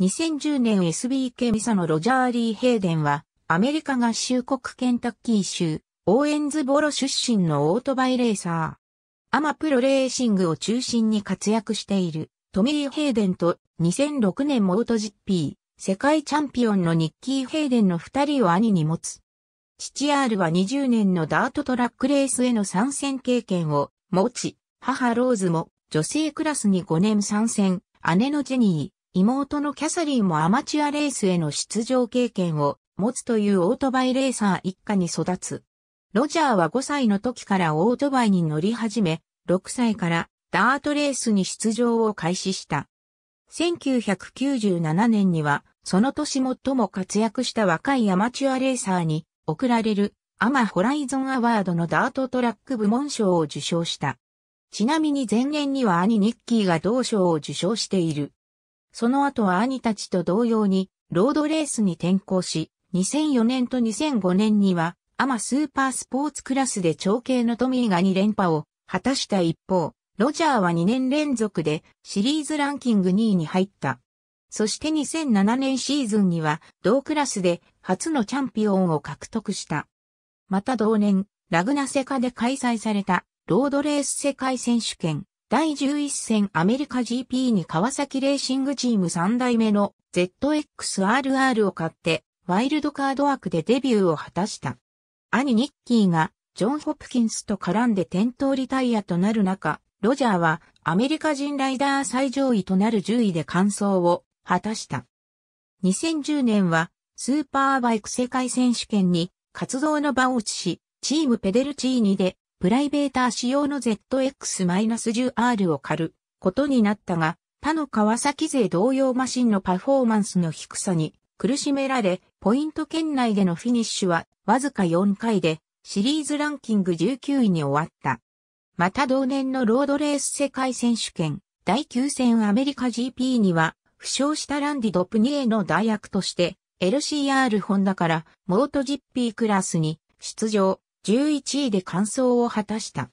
2010年 SBK ミサのロジャー・リー・ヘイデンは、アメリカ合衆国ケンタッキー州、オーエンズボロ出身のオートバイレーサー。アマプロレーシングを中心に活躍している、トミー・ヘイデンと2006年モートジッピー、世界チャンピオンのニッキー・ヘイデンの二人を兄に持つ。父 R は20年のダートトラックレースへの参戦経験を持ち、母ローズも女性クラスに5年参戦、姉のジェニー、妹のキャサリンもアマチュアレースへの出場経験を持つというオートバイレーサー一家に育つ。ロジャーは5歳の時からオートバイに乗り始め、6歳からダートレースに出場を開始した。1997年には、その年最も活躍した若いアマチュアレーサーに贈られるアマホライゾンアワードのダートトラック部門賞を受賞した。ちなみに前年には兄ニッキーが同賞を受賞している。その後は兄たちと同様に、ロードレースに転向し、2004年と2005年には、アマスーパースポーツクラスで長兄のトミーが2連覇を果たした一方、ロジャーは2年連続でシリーズランキング2位に入った。そして2007年シーズンには同クラスで初のチャンピオンを獲得した。また同年、ラグナセカで開催されたロードレース世界選手権第11戦アメリカ GP に川崎レーシングチーム3代目の ZXRR を買って、ワイルドカード枠でデビューを果たした。兄ニッキーがジョン・ホプキンスと絡んで転倒リタイアとなる中、ロジャーはアメリカ人ライダー最上位となる10位で完走を果たした。2010年はスーパーバイク世界選手権に活動の場を移し、チームペデルチーニでプライベーター仕様の ZX-10R を狩ることになったが、他の川崎勢同様マシンのパフォーマンスの低さに苦しめられ、ポイント圏内でのフィニッシュはわずか4回でシリーズランキング19位に終わった。また同年のロードレース世界選手権第9戦アメリカ GP には負傷したランディ・ドプニエの代役として LCR ホンダからモート GP クラスに出場。11位で完走を果たした。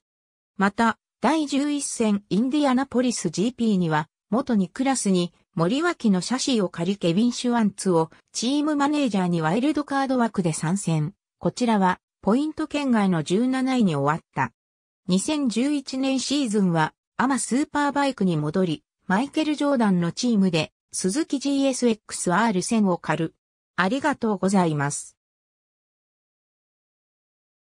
また、第11戦インディアナポリス GP には、元にクラスに森脇の写真を借りケビン・シュワンツをチームマネージャーにワイルドカード枠で参戦。こちらはポイント圏外の17位に終わった。2011年シーズンはアマスーパーバイクに戻り、マイケル・ジョーダンのチームで鈴木 GSX-R1000 を狩る。ありがとうございます。